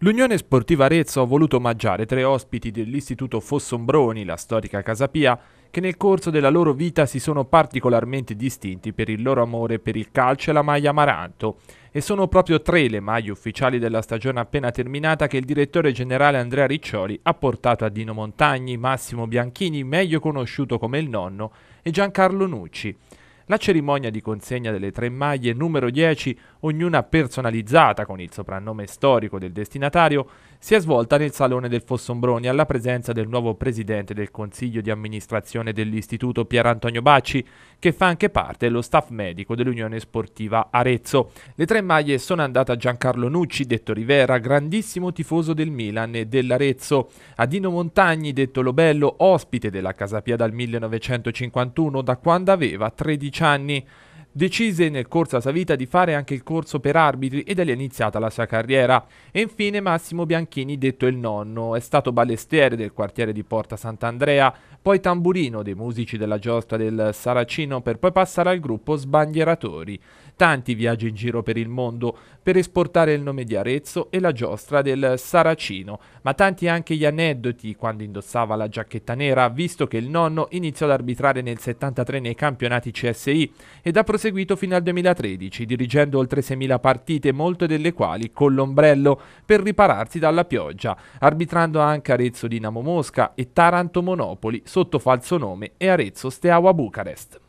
L'Unione Sportiva Arezzo ha voluto omaggiare tre ospiti dell'Istituto Fossombroni, la storica Casapia, che nel corso della loro vita si sono particolarmente distinti per il loro amore per il calcio e la maglia amaranto. E sono proprio tre le maglie ufficiali della stagione appena terminata che il direttore generale Andrea Riccioli ha portato a Dino Montagni, Massimo Bianchini, meglio conosciuto come il nonno, e Giancarlo Nucci. La cerimonia di consegna delle tre maglie numero 10, ognuna personalizzata con il soprannome storico del destinatario, si è svolta nel Salone del Fossombroni alla presenza del nuovo presidente del Consiglio di amministrazione dell'Istituto Pier Antonio Bacci, che fa anche parte dello staff medico dell'Unione Sportiva Arezzo. Le tre maglie sono andate a Giancarlo Nucci, detto Rivera, grandissimo tifoso del Milan e dell'Arezzo, a Dino Montagni, detto Lobello, ospite della Casa Pia dal 1951 da quando aveva 13 anni, Decise nel corso della sua vita di fare anche il corso per arbitri e da lì è iniziata la sua carriera. E infine Massimo Bianchini, detto il nonno, è stato balestiere del quartiere di Porta Sant'Andrea, poi tamburino dei musici della giostra del Saracino per poi passare al gruppo Sbandieratori. Tanti viaggi in giro per il mondo per esportare il nome di Arezzo e la giostra del Saracino, ma tanti anche gli aneddoti quando indossava la giacchetta nera, visto che il nonno iniziò ad arbitrare nel 73 nei campionati CSI ed ha proseguito seguito fino al 2013, dirigendo oltre 6.000 partite, molte delle quali con l'ombrello, per ripararsi dalla pioggia, arbitrando anche Arezzo Dinamo Mosca e Taranto Monopoli sotto falso nome e Arezzo Steaua Bucarest.